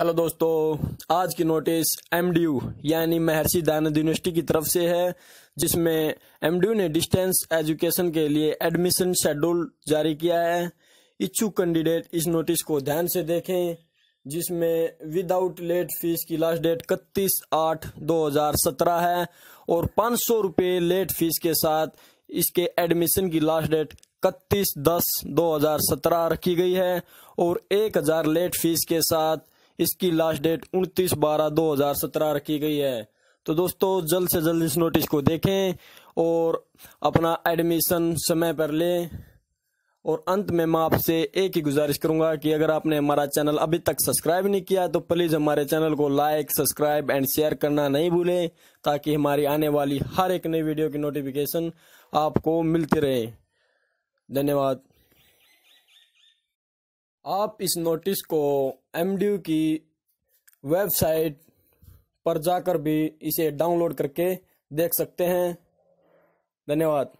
hello दोस्तों आज की नोटिस एमडीयू यानी महर्षि दयानंद यूनिवर्सिटी की तरफ से है जिसमें एमडीयू ने डिस्टेंस एजुकेशन के लिए एडमिशन शेड्यूल जारी किया है इच्छुक कैंडिडेट इस नोटिस को ध्यान से देखें जिसमें विदाउट लेट फीस की लास्ट डेट इकतीस आठ 2017 है और पाँच सौ रुपये लेट फीस के साथ इसके एडमिशन की लास्ट डेट इकतीस दस सत्रह रखी गई है और एक हज़ार लेट फीस के साथ इसकी लास्ट डेट उनतीस बारह दो हजार सत्रह रखी गई है तो दोस्तों जल्द से जल्द इस नोटिस को देखें और अपना एडमिशन समय पर लें और अंत में मैं आपसे एक ही गुजारिश करूंगा कि अगर आपने हमारा चैनल अभी तक सब्सक्राइब नहीं किया तो प्लीज़ हमारे चैनल को लाइक सब्सक्राइब एंड शेयर करना नहीं भूलें ताकि हमारी आने वाली हर एक नई वीडियो की नोटिफिकेशन आपको मिलती रहे धन्यवाद आप इस नोटिस को एम की वेबसाइट पर जाकर भी इसे डाउनलोड करके देख सकते हैं धन्यवाद